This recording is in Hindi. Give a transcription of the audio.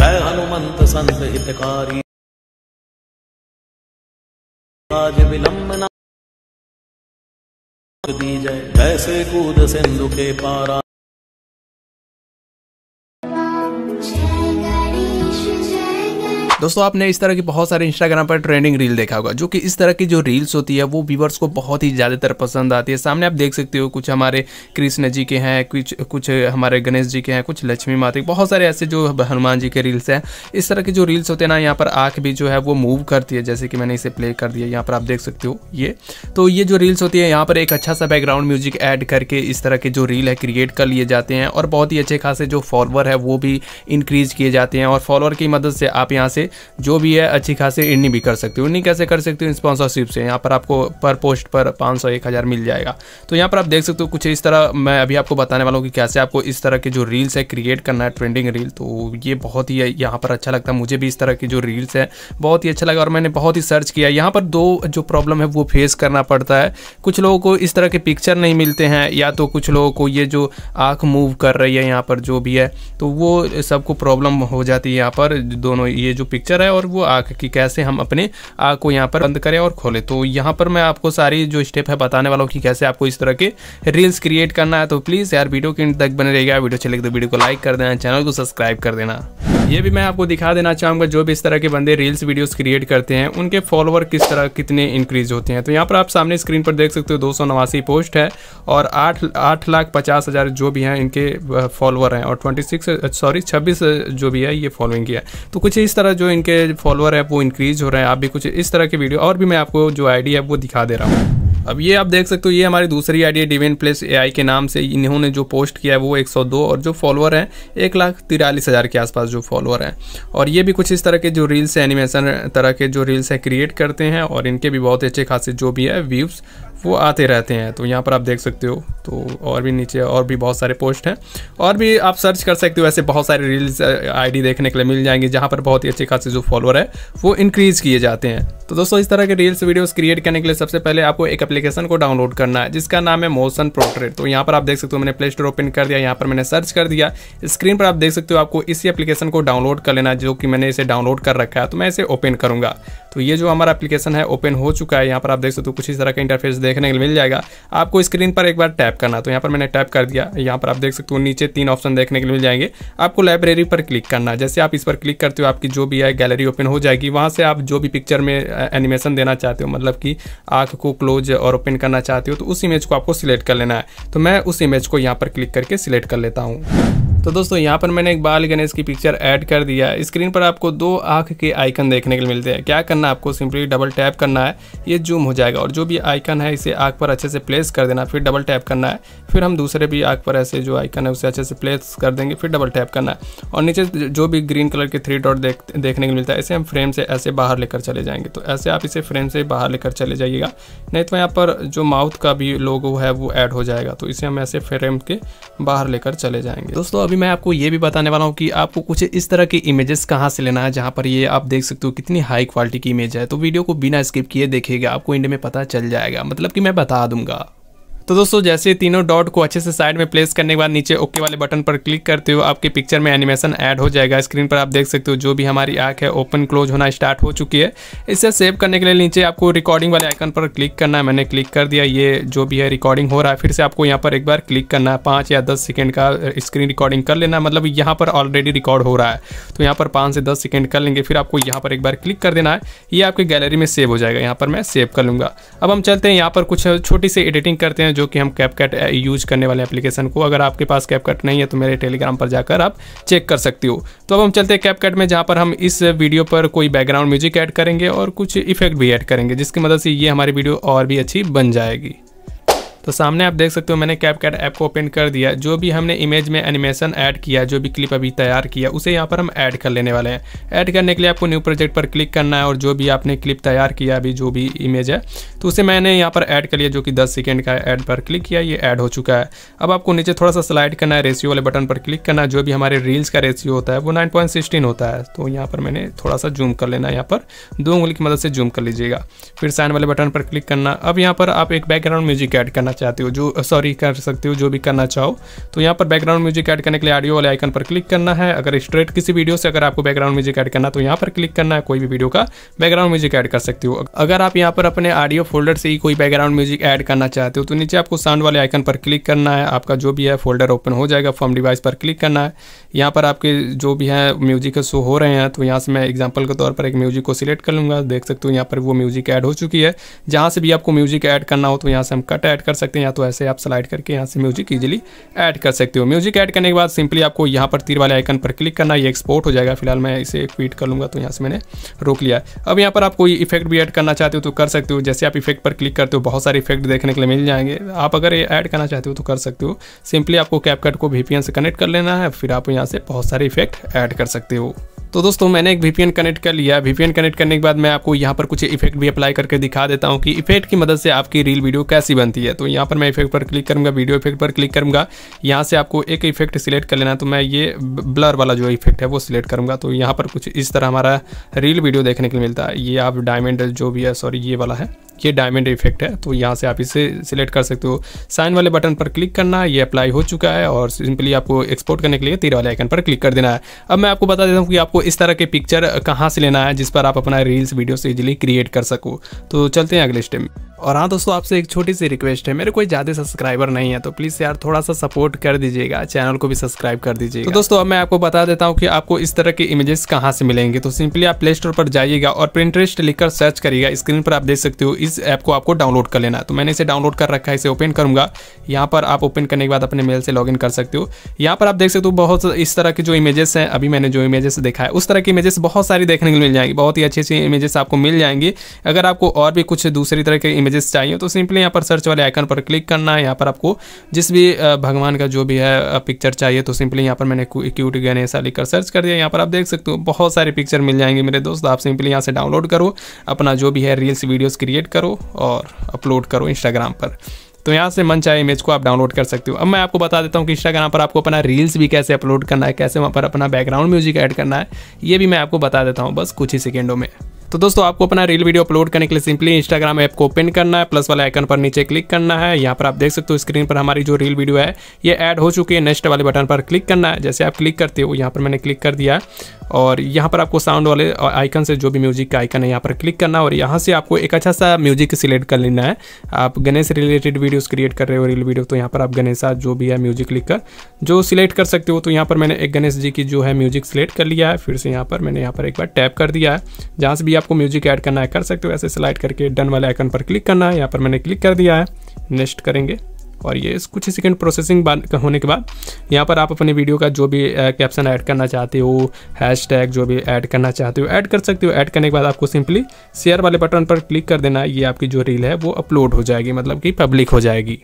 जय हनुमंत संत हितकारी आज विलंबना दी जय से कूद सिंधु के पारा दोस्तों आपने इस तरह की बहुत सारे इंस्टाग्राम पर ट्रेंडिंग रील देखा होगा जो कि इस तरह की जो रील्स होती है वो व्यूवर्स को बहुत ही ज़्यादातर पसंद आती है सामने आप देख सकते हो कुछ हमारे कृष्ण जी के हैं कुछ कुछ हमारे गणेश जी के हैं कुछ लक्ष्मी माता के बहुत सारे ऐसे जो हनुमान जी के रील्स हैं इस तरह के जो रील्स होते हैं ना यहाँ पर आँख भी जो है वो मूव करती है जैसे कि मैंने इसे प्ले कर दिया यहाँ पर आप देख सकते हो ये तो ये जो रील्स होती है यहाँ पर एक अच्छा सा बैकग्राउंड म्यूजिक ऐड करके इस तरह के जो रील है क्रिएट कर लिए जाते हैं और बहुत ही अच्छे खासे जो फॉलोअर है वो भी इंक्रीज किए जाते हैं और फॉलोअर की मदद से आप यहाँ से जो भी है अच्छी खासी अर्निंग भी कर सकते हो अर्निंग कैसे कर सकते हो स्पॉन्सरशिप से यहाँ पर आपको पर पोस्ट पर पाँच सौ एक हज़ार मिल जाएगा तो यहाँ पर आप देख सकते हो कुछ इस तरह मैं अभी आपको बताने वाला हूँ कि कैसे आपको इस तरह के जो रील्स है क्रिएट करना है ट्रेंडिंग रील तो ये बहुत ही यहाँ पर अच्छा लगता है मुझे भी इस तरह की जो रील्स है बहुत ही अच्छा लगा और मैंने बहुत ही सर्च किया यहाँ पर दो जो प्रॉब्लम है वो फेस करना पड़ता है कुछ लोगों को इस तरह के पिक्चर नहीं मिलते हैं या तो कुछ लोगों को ये जो आँख मूव कर रही है यहाँ पर जो भी है तो वो सबको प्रॉब्लम हो जाती है यहाँ पर दोनों ये जो पिक्चर पिक्चर है और वो आग की कैसे हम अपने आग को यहाँ पर बंद करें और खोलें तो यहाँ पर मैं आपको सारी जो स्टेप है बताने वाला हूँ कि कैसे आपको इस तरह के रील्स क्रिएट करना है तो प्लीज़ यार वीडियो के तक बने रहेगा वीडियो चले तो वीडियो को लाइक कर देना चैनल को सब्सक्राइब कर देना ये भी मैं आपको दिखा देना चाहूँगा जो भी इस तरह के बंदे रील्स वीडियोस क्रिएट करते हैं उनके फॉलोवर किस तरह कितने इंक्रीज होते हैं तो यहाँ पर आप सामने स्क्रीन पर देख सकते हो दो पोस्ट है और आठ आठ लाख पचास हज़ार जो भी हैं इनके फॉलोअर हैं और ट्वेंटी सिक्स सॉरी छब्बीस जो भी है ये फॉलोइंग किया तो कुछ इस तरह जो इनके फॉलोअर है वो इंक्रीज हो रहे हैं आप भी कुछ इस तरह की वीडियो और भी मैं आपको जो आईडी है वो दिखा दे रहा हूँ अब ये आप देख सकते हो ये हमारी दूसरी आईडी है डिवेन प्लेस एआई के नाम से इन्होंने जो पोस्ट किया है वो 102 और जो फॉलोअर हैं एक लाख तिरालीस हज़ार के आसपास जो फॉलोअर हैं और ये भी कुछ इस तरह के जो रील्स एनिमेशन तरह के जो रील्स हैं क्रिएट करते हैं और इनके भी बहुत अच्छे खासे जो भी है व्यूज़ वो आते रहते हैं तो यहाँ पर आप देख सकते हो तो और भी नीचे और भी बहुत सारे पोस्ट हैं और भी आप सर्च कर सकते हो ऐसे बहुत सारे रील्स आईडी देखने के लिए मिल जाएंगे जहाँ पर बहुत ही अच्छे खासे जो फॉलोअर है वो इंक्रीज़ किए जाते हैं तो दोस्तों इस तरह के रील्स वीडियोस क्रिएट करने के लिए सबसे पहले आपको एक एप्लीकेशन को डाउनलोड करना है जिसका नाम है मोशन प्रोट्रेट तो यहाँ पर आप देख सकते हो मैंने प्ले स्टोर ओपन कर दिया यहाँ पर मैंने सर्च कर दिया स्क्रीन पर आप देख सकते हो आपको इसी एप्लीकेशन को डाउनलोड कर लेना जो कि मैंने इसे डाउनलोड कर रखा है तो मैं इसे ओपन करूँगा तो ये जो हमारा एप्लीकेशन है ओपन हो चुका है यहाँ पर आप देख सकते हो कुछ इस तरह का इंटरफेस देखने को मिल जाएगा आपको स्क्रीन पर एक बार टैप करना तो यहाँ पर मैंने टैप कर दिया यहाँ पर आप देख सकते हो नीचे तीन ऑप्शन देखने लिए मिल जाएंगे आपको लाइब्रेरी पर क्लिक करना जैसे आप इस पर क्लिक करते हो आपकी जो भी है गैलरी ओपन हो जाएगी वहाँ से आप जो भी पिक्चर में एनिमेशन देना चाहते हो मतलब कि आँख को क्लोज और ओपन करना चाहते हो तो उस इमेज को आपको सिलेक्ट कर लेना है तो मैं उस इमेज को यहाँ पर क्लिक करके सिलेक्ट कर लेता हूँ तो दोस्तों यहाँ पर मैंने एक बाल गणेश की पिक्चर ऐड कर दिया है स्क्रीन पर आपको दो आँख के आइकन देखने के लिए मिलते हैं क्या करना है आपको सिंपली डबल टैप करना है ये जूम हो जाएगा और जो भी आइकन है इसे आँख पर अच्छे से प्लेस कर देना फिर डबल टैप करना है फिर हम दूसरे भी आँख पर ऐसे जो आइकन है उसे अच्छे से प्लेस कर देंगे फिर डबल टैप करना है और नीचे जो भी ग्रीन कलर के थ्री डॉट देख देखने को मिलता है ऐसे हम फ्रेम से ऐसे बाहर लेकर चले जाएंगे तो ऐसे आप इसे फ्रेम से बाहर लेकर चले जाइएगा नहीं तो यहाँ पर जो माउथ का भी लोगो है वो ऐड हो जाएगा तो इसे हम ऐसे फ्रेम के बाहर लेकर चले जाएंगे दोस्तों अभी मैं आपको ये भी बताने वाला हूँ कि आपको कुछ इस तरह के इमेजेस कहाँ से लेना है जहाँ पर ये आप देख सकते हो कितनी हाई क्वालिटी की इमेज है तो वीडियो को बिना स्किप किए देखेगा आपको इंडिया में पता चल जाएगा मतलब कि मैं बता दूंगा तो दोस्तों जैसे तीनों डॉट को अच्छे से साइड में प्लेस करने के बाद नीचे ओके वाले बटन पर क्लिक करते हो आपके पिक्चर में एनिमेशन ऐड हो जाएगा स्क्रीन पर आप देख सकते हो जो भी हमारी आँख है ओपन क्लोज होना स्टार्ट हो चुकी है इसे सेव करने के लिए नीचे आपको रिकॉर्डिंग वाले आइकन पर क्लिक करना है मैंने क्लिक कर दिया ये जो भी है रिकॉर्डिंग हो रहा है फिर से आपको यहाँ पर एक बार क्लिक करना है पाँच या दस सेकेंड का स्क्रीन रिकॉर्डिंग कर लेना मतलब यहाँ पर ऑलरेडी रिकॉर्ड हो रहा है तो यहाँ पर पाँच से दस सेकेंड कर लेंगे फिर आपको यहाँ पर एक बार क्लिक कर देना है ये आपकी गैलरी में सेव हो जाएगा यहाँ पर मैं सेव कर लूँगा अब हम चलते हैं यहाँ पर कुछ छोटी सी एडिटिंग करते हैं जो कि हम कैपकट यूज करने वाले एप्लीकेशन को अगर आपके पास कैपकट नहीं है तो मेरे टेलीग्राम पर जाकर आप चेक कर सकते हो तो अब हम चलते हैं कैपकट में जहाँ पर हम इस वीडियो पर कोई बैकग्राउंड म्यूजिक ऐड करेंगे और कुछ इफेक्ट भी ऐड करेंगे जिसकी मदद से ये हमारी वीडियो और भी अच्छी बन जाएगी तो सामने आप देख सकते हो मैंने कैप कैट ऐप को ओपन कर दिया जो भी हमने इमेज में एनिमेशन ऐड किया जो भी क्लिप अभी तैयार किया उसे यहाँ पर हम ऐड कर लेने वाले हैं ऐड करने के लिए आपको न्यू प्रोजेक्ट पर क्लिक करना है और जो भी आपने क्लिप तैयार किया अभी जो भी इमेज है तो उसे मैंने यहाँ पर ऐड कर लिया जो कि दस सेकेंड का ऐड पर क्लिक किया ये ऐड हो चुका है अब आपको नीचे थोड़ा सा स्लाइड करना है रेशियो वाले बटन पर क्लिक करना जो भी हमारे रील्स का रेशियो होता है वो नाइन होता है तो यहाँ पर मैंने थोड़ा सा जूम कर लेना है यहाँ पर दो उंगली की मदद से जूम कर लीजिएगा फिर साइन वाले बटन पर क्लिक करना अब यहाँ पर आप एक बैकग्राउंड म्यूजिक ऐड करना करना चाहते हो जो सॉरी कर सकते हो जो भी करना चाहो तो यहाँ पर बैकग्राउंड म्यूजिक ऐड करने के लिए ऑडियो वाले आइकन पर क्लिक करना है अगर स्ट्रेट किसी वीडियो से अगर आपको बैकग्राउंड म्यूजिक ऐड करना है तो यहाँ पर क्लिक करना है कोई भी वीडियो का बैकग्राउंड म्यूजिक ऐड कर सकते हो अगर आप यहाँ पर अपने ऑडियो फोल्डर से ही कोई बैकग्राउंड म्यूजिक ऐड करना चाहते हो तो नीचे आपको साउंड वाले आइकन पर क्लिक करना है आपका जो भी है फोल्डर ओपन हो जाएगा फॉर्म डिवाइस पर क्लिक करना है यहाँ पर आपके जो भी है म्यूजिक शो हो रहे हैं तो यहाँ से मैं एग्जाम्पल के तौर पर एक म्यूजिक को सिलेक्ट कर लूँगा देख सकते हो यहाँ पर वो म्यूजिक ऐड हो चुकी है जहाँ से भी आपको म्यूजिक ऐड करना हो तो यहाँ से हम कट ऐड कर सकते हैं या तो ऐसे आप स्लाइड करके यहाँ से म्यूजिक ईजिली ऐड कर सकते हो म्यूजिक ऐड करने के बाद सिंपली आपको यहाँ पर तीर वाले आइकन पर क्लिक करना ये एक्सपोर्ट हो जाएगा फिलहाल मैं इसे ट्वीट कर लूँगा तो यहाँ से मैंने रोक लिया अब यहाँ पर आप कोई इफेक्ट भी ऐड करना चाहते हो तो कर सकते हो जैसे आप इफेक्ट पर क्लिक करते हो बहुत सारे इफेक्ट देखने के लिए मिल जाएंगे आप अगर ये ऐड करना चाहते हो तो कर सकते हो सिंपली आपको कैपकट को वीपीएन से कनेक्ट कर लेना है फिर आप यहाँ से बहुत सारे इफेक्ट ऐड कर सकते हो तो दोस्तों मैंने एक वीपीएन कनेक्ट कर लिया वीपीएन कनेक्ट करने के बाद मैं आपको यहाँ पर कुछ इफेक्ट भी अप्लाई करके दिखा देता हूँ कि इफेक्ट की मदद से आपकी रील वीडियो कैसी बनती है तो यहाँ पर मैं इफेक्ट पर क्लिक करूँगा वीडियो इफेक्ट पर क्लिक करूँगा यहाँ से आपको एक इफेक्ट सिलेक्ट कर लेना तो मैं ये ब्लर वाला जो इफेक्ट है वो सिलेक्ट करूँगा तो यहाँ पर कुछ इस तरह हमारा रील वीडियो देखने को मिलता है ये आप डायमंड जो भी है सॉरी ये वाला है ये डायमंड इफेक्ट है तो यहाँ से आप इसे सिलेक्ट कर सकते हो साइन वाले बटन पर क्लिक करना है ये अप्लाई हो चुका है और सिंपली आपको एक्सपोर्ट करने के लिए तीर वाले आइकन पर क्लिक कर देना है अब मैं आपको बता देता हूँ कि आपको इस तरह के पिक्चर कहाँ से लेना है जिस पर आप अपना रील्स वीडियो से इजिली क्रिएट कर सको तो चलते हैं अगले स्टेप में और हाँ दोस्तों आपसे एक छोटी सी रिक्वेस्ट है मेरे कोई ज़्यादा सब्सक्राइबर नहीं है तो प्लीज़ यार थोड़ा सा सपोर्ट कर दीजिएगा चैनल को भी सब्सक्राइब कर दीजिएगा तो दोस्तों अब मैं आपको बता देता हूँ कि आपको इस तरह के इमेजेस कहाँ से मिलेंगे तो सिंपली आप प्ले स्टोर पर जाइएगा और प्रिंटरेस्ट लिखकर सर्च करिएगा स्क्रीन पर आप देख सकते हो इस ऐप को आपको डाउनलोड कर लेना तो मैंने इसे डाउनलोड कर रखा है इसे ओपन करूंगा यहाँ पर आप ओपन करने के बाद अपने मेल से लॉगिन कर सकते हो यहाँ पर आप देख सकते हो बहुत इस तरह के जो इमेजेस हैं अभी मैंने जो इमेजेस देखा है उस तरह की इमेजेस बहुत सारी देखने को मिल जाएंगी बहुत ही अच्छी अच्छी इमेजेस आपको मिल जाएंगी अगर आपको और भी कुछ दूसरी तरह के इमेज इमेजेस चाहिए तो सिंपली यहाँ पर सर्च वाले आइकन पर क्लिक करना है यहाँ पर आपको जिस भी भगवान का जो भी है पिक्चर चाहिए तो सिंपली यहाँ पर मैंने क्यूट गणेशा लिखकर सर्च कर दिया यहाँ पर आप देख सकते हो बहुत सारे पिक्चर मिल जाएंगे मेरे दोस्त आप सिंपली यहाँ से डाउनलोड करो अपना जो भी है रील्स वीडियोज़ क्रिएट करो और अपलोड करो इंस्टाग्राम पर तो यहाँ से मन चाहे इमेज को आप डाउनलोड कर सकते हो अब मैं आपको बता देता हूँ कि इंस्टाग्राम पर आपको अपना रील्स भी कैसे अपलोड करना है कैसे वहाँ पर अपना बैकग्राउंड म्यूजिक ऐड करना है ये भी मैं आपको बता देता हूँ बस कुछ ही सेकेंडों में तो दोस्तों आपको अपना रील वीडियो अपलोड करने के लिए सिंपली इंस्टाग्राम ऐप को ओपन करना है प्लस वाले आइकन पर नीचे क्लिक करना है यहाँ पर आप देख सकते हो स्क्रीन पर हमारी जो रील वीडियो है ये ऐड हो चुकी है नेक्स्ट वाले बटन पर क्लिक करना है जैसे आप क्लिक करते हो यहाँ पर मैंने क्लिक कर दिया है और यहाँ पर आपको साउंड वाले आइकन से जो भी म्यूजिक का आइकन है यहाँ पर क्लिक करना और यहाँ से आपको एक अच्छा सा म्यूजिक सिलेक्ट कर लेना है आप गणेश रिलेटेड वीडियोस क्रिएट कर रहे हो रील वीडियो तो यहाँ पर आप गणेशा जो भी है म्यूजिक लिख कर जो सिलेक्ट कर सकते हो तो यहाँ पर मैंने एक गणेश जी की जो है म्यूजिक सिलेक्ट कर लिया है फिर से यहाँ पर मैंने यहाँ पर एक बार टैप कर दिया है जहाँ से भी आप आपको म्यूजिक ऐड करना है कर सकते हो ऐसे स्लाइड करके डन वाले आइकन पर क्लिक करना है यहाँ पर मैंने क्लिक कर दिया है नेक्स्ट करेंगे और ये कुछ सेकंड प्रोसेसिंग होने के बाद यहाँ पर आप अपने वीडियो का जो भी कैप्शन ऐड करना चाहते हो हैशटैग जो भी ऐड करना चाहते हो ऐड कर सकते हो ऐड करने के बाद आपको सिंपली शेयर वाले बटन पर क्लिक कर देना ये आपकी जो रील है वो अपलोड हो जाएगी मतलब कि पब्लिक हो जाएगी